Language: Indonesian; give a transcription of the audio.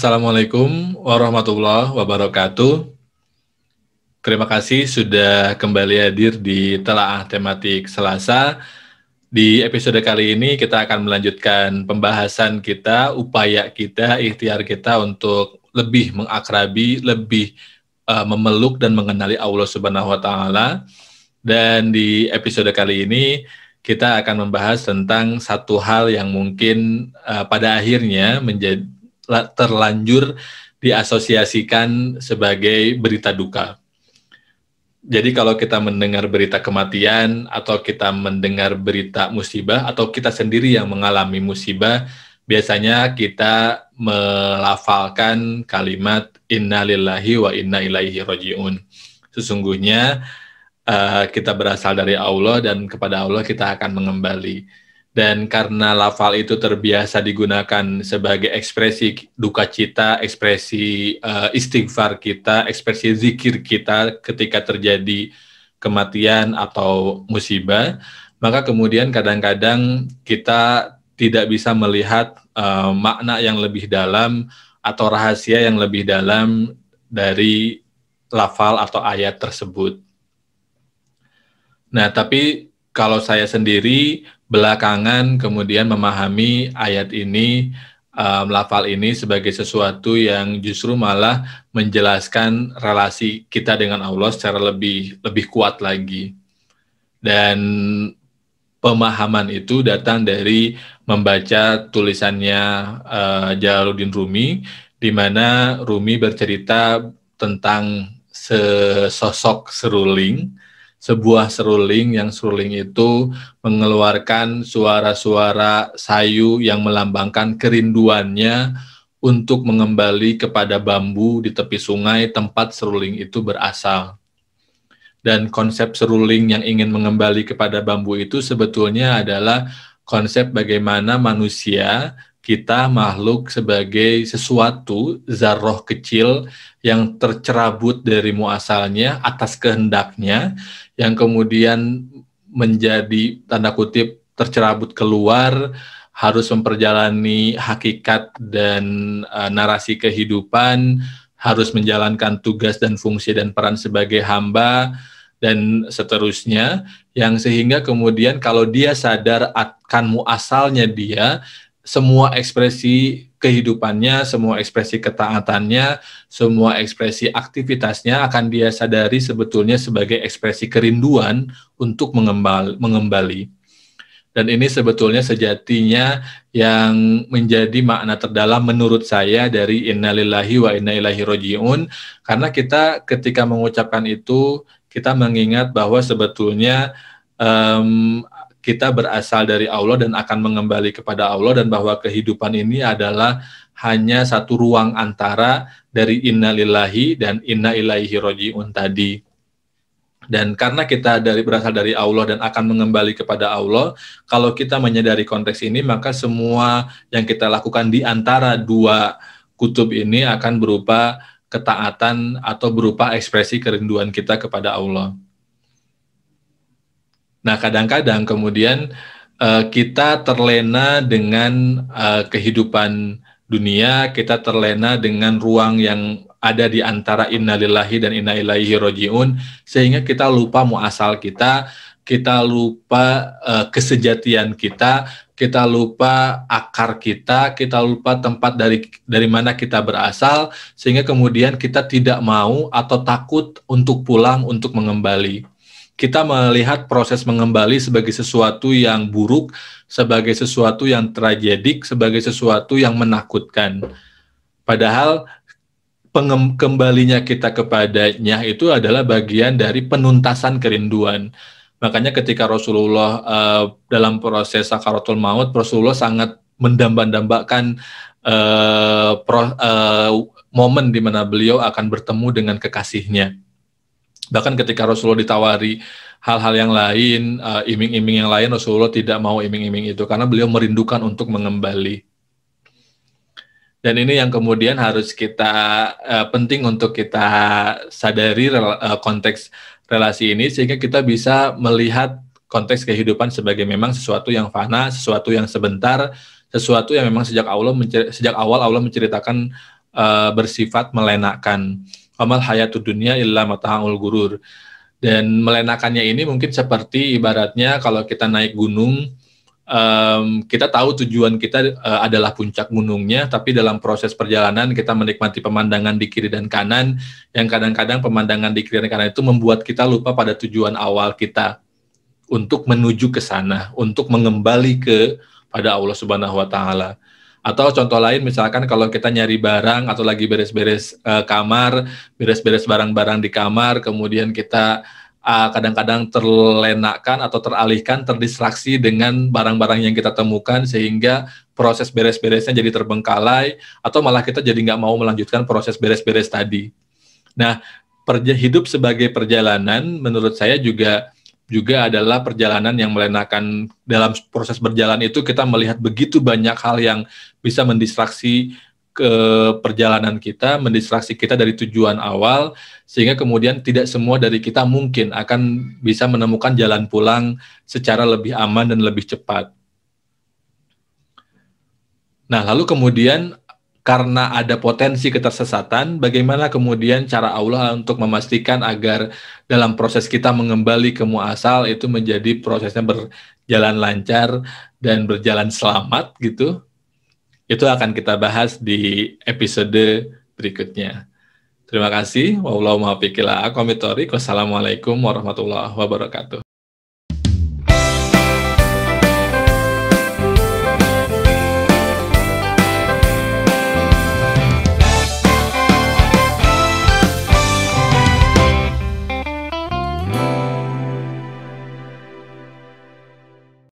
Assalamualaikum warahmatullahi wabarakatuh. Terima kasih sudah kembali hadir di Telaah Tematik Selasa. Di episode kali ini kita akan melanjutkan pembahasan kita, upaya kita, ikhtiar kita untuk lebih mengakrabi, lebih uh, memeluk dan mengenali Allah Subhanahu wa taala. Dan di episode kali ini kita akan membahas tentang satu hal yang mungkin uh, pada akhirnya menjadi terlanjur diasosiasikan sebagai berita duka. Jadi kalau kita mendengar berita kematian atau kita mendengar berita musibah atau kita sendiri yang mengalami musibah, biasanya kita melafalkan kalimat innalillahi wa inna ilaihi Rojiun. Sesungguhnya eh, kita berasal dari Allah dan kepada Allah kita akan mengembali dan karena lafal itu terbiasa digunakan sebagai ekspresi duka cita, ekspresi uh, istighfar kita, ekspresi zikir kita ketika terjadi kematian atau musibah, maka kemudian kadang-kadang kita tidak bisa melihat uh, makna yang lebih dalam atau rahasia yang lebih dalam dari lafal atau ayat tersebut. Nah, tapi kalau saya sendiri belakangan kemudian memahami ayat ini um, lafal ini sebagai sesuatu yang justru malah menjelaskan relasi kita dengan Allah secara lebih lebih kuat lagi dan pemahaman itu datang dari membaca tulisannya uh, Jalaluddin Rumi di mana Rumi bercerita tentang sesosok seruling sebuah seruling yang seruling itu mengeluarkan suara-suara sayu yang melambangkan kerinduannya untuk mengembali kepada bambu di tepi sungai tempat seruling itu berasal. Dan konsep seruling yang ingin mengembali kepada bambu itu sebetulnya adalah konsep bagaimana manusia kita makhluk sebagai sesuatu zarroh kecil yang tercerabut dari muasalnya atas kehendaknya yang kemudian menjadi tanda kutip tercerabut keluar harus memperjalani hakikat dan e, narasi kehidupan harus menjalankan tugas dan fungsi dan peran sebagai hamba dan seterusnya yang sehingga kemudian kalau dia sadar akan muasalnya dia semua ekspresi kehidupannya, semua ekspresi ketaatannya, semua ekspresi aktivitasnya akan dia sadari sebetulnya sebagai ekspresi kerinduan untuk mengembali. mengembali. Dan ini sebetulnya sejatinya yang menjadi makna terdalam menurut saya dari innalillahi wa inna ilahi rojiun karena kita ketika mengucapkan itu kita mengingat bahwa sebetulnya um, kita berasal dari Allah dan akan mengembali kepada Allah dan bahwa kehidupan ini adalah hanya satu ruang antara dari innalillahi dan inna ilaihi rojiun tadi. Dan karena kita dari berasal dari Allah dan akan mengembali kepada Allah, kalau kita menyadari konteks ini maka semua yang kita lakukan di antara dua kutub ini akan berupa ketaatan atau berupa ekspresi kerinduan kita kepada Allah. Nah, kadang-kadang kemudian uh, kita terlena dengan uh, kehidupan dunia, kita terlena dengan ruang yang ada di antara innalillahi dan inna ilaihi rojiun sehingga kita lupa muasal kita, kita lupa uh, kesejatian kita, kita lupa akar kita, kita lupa tempat dari dari mana kita berasal sehingga kemudian kita tidak mau atau takut untuk pulang untuk mengembali kita melihat proses mengembali sebagai sesuatu yang buruk, sebagai sesuatu yang tragedik, sebagai sesuatu yang menakutkan. Padahal kembalinya kita kepadanya itu adalah bagian dari penuntasan kerinduan. Makanya ketika Rasulullah uh, dalam proses sakaratul maut, Rasulullah sangat mendambakan uh, eh, uh, eh, momen di mana beliau akan bertemu dengan kekasihnya bahkan ketika Rasulullah ditawari hal-hal yang lain, iming eh, iming-iming yang lain, Rasulullah tidak mau iming-iming itu karena beliau merindukan untuk mengembali. Dan ini yang kemudian harus kita uh, penting untuk kita sadari rel uh, konteks relasi ini sehingga kita bisa melihat konteks kehidupan sebagai memang sesuatu yang fana, sesuatu yang sebentar, sesuatu yang memang sejak Allah sejak awal Allah menceritakan uh, bersifat melenakkan. Amal hayatud Dunia illa mata'ul gurur. Dan melenakannya ini mungkin seperti ibaratnya kalau kita naik gunung, um, kita tahu tujuan kita uh, adalah puncak gunungnya, tapi dalam proses perjalanan kita menikmati pemandangan di kiri dan kanan, yang kadang-kadang pemandangan di kiri dan kanan itu membuat kita lupa pada tujuan awal kita untuk menuju ke sana, untuk mengembali ke pada Allah Subhanahu wa taala. Atau contoh lain misalkan kalau kita nyari barang atau lagi beres-beres uh, kamar, beres-beres barang-barang di kamar, kemudian kita kadang eh, kadang-kadang terlenakan atau teralihkan, terdistraksi dengan barang-barang yang kita temukan sehingga proses beres-beresnya jadi terbengkalai atau malah kita jadi nggak mau melanjutkan proses beres-beres tadi. Nah, hidup sebagai perjalanan menurut saya juga juga adalah perjalanan yang melenakan dalam proses berjalan itu kita melihat begitu banyak hal yang bisa mendistraksi ke perjalanan kita, mendistraksi kita dari tujuan awal sehingga kemudian tidak semua dari kita mungkin akan bisa menemukan jalan pulang secara lebih aman dan lebih cepat. Nah, lalu kemudian karena ada potensi ketersesatan, bagaimana kemudian cara Allah untuk memastikan agar dalam proses kita mengembali ke muasal itu menjadi prosesnya berjalan lancar dan berjalan selamat gitu. Itu akan kita bahas di episode berikutnya. Terima kasih. Wassalamualaikum warahmatullahi wabarakatuh.